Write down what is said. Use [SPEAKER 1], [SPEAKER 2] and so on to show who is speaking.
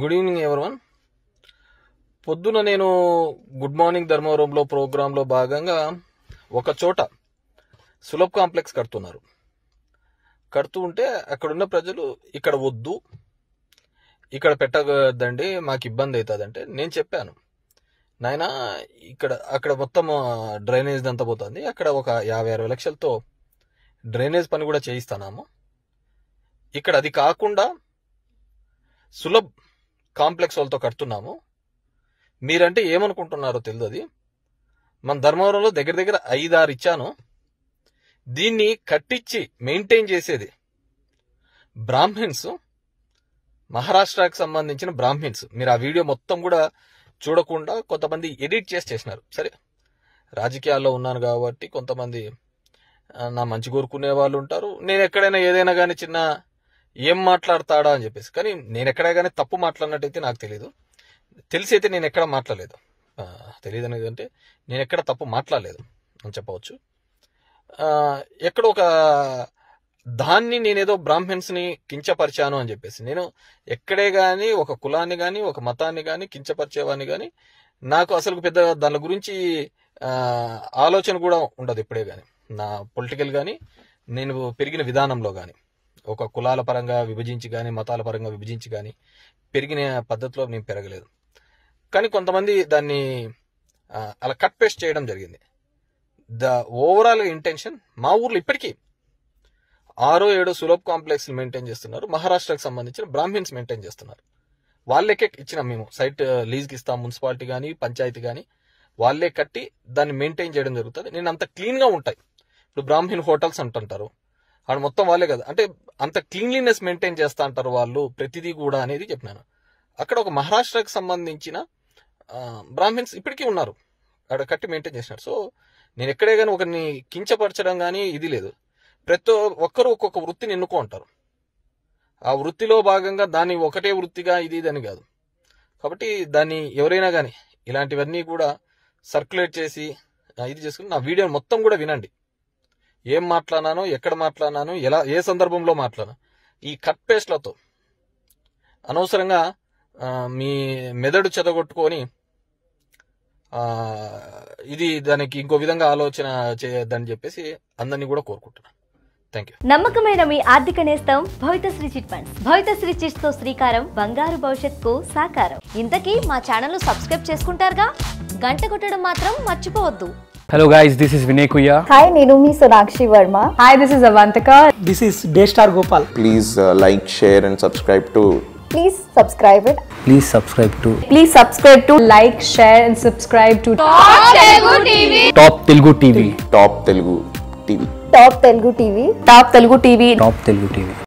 [SPEAKER 1] Good evening everyone పొద్దున నేను good morning ధర్మవరంలో ప్రోగ్రాంలో భాగంగా ఒక చోట సులభ్ కాంప్లెక్స్ కడుతున్నారు కడుతూ ఉంటే అక్కడున్న ప్రజలు ఇక్కడ వద్దు ఇక్కడ పెట్టదండి మాకు ఇబ్బంది అవుతుందంటే నేను చెప్పాను నాయన ఇక్కడ అక్కడ మొత్తం డ్రైనేజ్ అంతా పోతుంది అక్కడ ఒక యాభై అరవై లక్షలతో డ్రైనేజ్ పని కూడా చేయిస్తున్నాము ఇక్కడ అది కాకుండా సులభ్ కాంప్లెక్స్ వాళ్ళతో కడుతున్నాము మీరంటే ఏమనుకుంటున్నారో తెలియదు అది మన ధర్మవరంలో దగ్గర దగ్గర ఐదారు ఇచ్చాను దీన్ని కట్టించి మెయింటైన్ చేసేది బ్రాహ్మిన్స్ మహారాష్ట్రకు సంబంధించిన బ్రాహ్మిన్స్ మీరు ఆ వీడియో మొత్తం కూడా చూడకుండా కొంతమంది ఎడిట్ చేసి చేసినారు సరే రాజకీయాల్లో ఉన్నాను కాబట్టి కొంతమంది నా మంచి కోరుకునే వాళ్ళు ఉంటారు నేను ఎక్కడైనా ఏదైనా కానీ చిన్న ఏం మాట్లాడతాడా అని చెప్పేసి కానీ నేను ఎక్కడ కానీ తప్పు మాట్లాడినట్టయితే నాకు తెలియదు తెలిసి అయితే నేను ఎక్కడ మాట్లాడలేదు తెలియదు అనేది అంటే నేను ఎక్కడ తప్పు మాట్లాడలేదు అని చెప్పవచ్చు ఎక్కడ ఒక దాన్ని నేనేదో బ్రాహ్మిన్స్ని కించపరిచాను అని చెప్పేసి నేను ఎక్కడే కానీ ఒక కులాన్ని కానీ ఒక మతాన్ని కానీ కించపరిచేవాన్ని కానీ నాకు అసలు పెద్ద దాని గురించి ఆలోచన కూడా ఉండదు ఇప్పుడే కానీ నా పొలిటికల్ కానీ నేను పెరిగిన విధానంలో కానీ ఒక కులాల పరంగా విభజించి కానీ మతాల పరంగా విభజించి కానీ పెరిగిన పద్ధతిలో నేను పెరగలేదు కానీ కొంతమంది దాన్ని అలా కట్ పేస్ట్ చేయడం జరిగింది ద ఓవరాల్ ఇంటెన్షన్ మా ఊర్లో ఇప్పటికీ ఆరో ఏడో సులభ్ కాంప్లెక్స్ మెయింటైన్ చేస్తున్నారు మహారాష్ట్రకు సంబంధించిన బ్రాహ్మిన్స్ మెయింటైన్ చేస్తున్నారు వాళ్ళకే ఇచ్చిన మేము సైట్ లీజ్కి ఇస్తాం మున్సిపాలిటీ కానీ పంచాయతీ కానీ వాళ్ళే కట్టి దాన్ని మెయింటైన్ చేయడం జరుగుతుంది నేను అంత క్లీన్గా ఉంటాయి ఇప్పుడు బ్రాహ్మిన్ హోటల్స్ అంటుంటారు వాడు మొత్తం వాళ్ళే కదా అంటే అంత క్లీన్లీనెస్ మెయింటైన్ చేస్తా అంటారు వాళ్ళు ప్రతిదీ కూడా అనేది చెప్పినాను అక్కడ ఒక మహారాష్ట్రకు సంబంధించిన బ్రాహ్మిన్స్ ఇప్పటికీ ఉన్నారు అక్కడ కట్టి మెయింటైన్ చేసినారు సో నేను ఎక్కడే కానీ ఒకరిని కించపరచడం కానీ ఇది లేదు ప్రతి ఒక్కరు ఒక్కొక్క వృత్తిని ఎన్నుకో ఉంటారు ఆ వృత్తిలో భాగంగా దాన్ని ఒకటే వృత్తిగా ఇది అని కాదు కాబట్టి దాన్ని ఎవరైనా కానీ ఇలాంటివన్నీ కూడా సర్క్యులేట్ చేసి ఇది చేసుకుని నా వీడియో మొత్తం కూడా వినండి ఏం మాట్లాడినాను ఎక్కడ మాట్లాడినాను ఎలా ఏ సందర్భంలో మాట్లాడినా ఈ కట్ పేస్ట్లతో అనవసరంగా మీ మెదడు చెదగొట్టుకొని ఇది దానికి ఇంకో విధంగా ఆలోచన చేయొద్దని చెప్పేసి అందరినీ కూడా కోరుకుంటున్నాను నమ్మకమైన మీ ఆర్థిక నేస్తం Sri chit funds Sri chits తో శ్రీకారం బంగారు భవిష్యత్ కు సాకారం ఇంతకీ మా ఛానల్ సబ్స్క్రైబ్ చేసుకుంటారుగా గంట కొట్టడం మాత్రం మర్చిపోవద్దు Hello guys, this is Vinay Kuya. Hi, Nirumi Sonakshi Verma. Hi, this is Avantika. This is Daystar Gopal. Please uh, like, share and subscribe to Please subscribe it. Please subscribe to. Please subscribe to. Like, share and subscribe to. Top Telugu TV. Top Telugu TV. Top Telugu TV. Top Telugu TV. Top Telugu TV. Top Telugu TV.